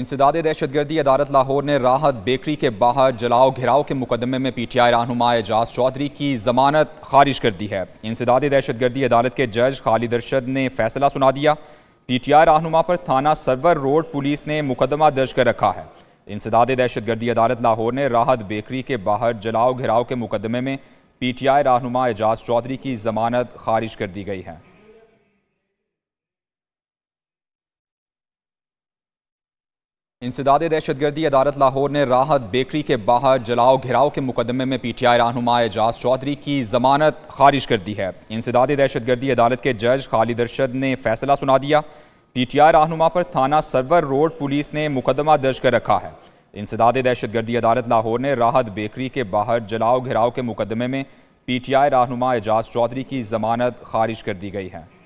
इंसदाद दहशतगर्दी अदालत लाहौर ने राहत बेकरी के बाहर जलाओ घिराव के मुकदमे में पी टी आई रहनुमा एजाज चौधरी की जमानत खारिज कर दी है इंसदाद दहशतगर्दी अदालत के जज खालिद अरशद ने फैसला सुना दिया पी टी आई रहनुमा पर थाना सरवर रोड पुलिस ने मुकदमा दर्ज कर रखा है इंसदाद दहशतगर्दी अदालत लाहौर ने राहत बेकरी के बाहर जलाओ घिराव के मुकदमे में पी टी आई रहन एजाज चौधरी की जमानत खारिज कर दी गई है इंसदाद दहशतगर्दी अदालत लाहौर ने राहत बेकरी के बाहर जलाओ घिराव के मुकदमे में पी टी आई रहन एजाज चौधरी की जमानत खारिज कर दी है इंसदाद दहशतगर्दी अदालत के जज खालिद अरशद ने फैसला सुना दिया पी टी आई रहनुमा पर थाना सरवर रोड पुलिस ने मुकदमा दर्ज कर रखा है इंसदाद दहशतगर्दी अदालत लाहौर ने राहत बेकरी के बाहर जलाओ घिराव के मुकदमे में पी टी आई रहनुमा एजाज चौधरी की जमानत खारिज कर दी गई है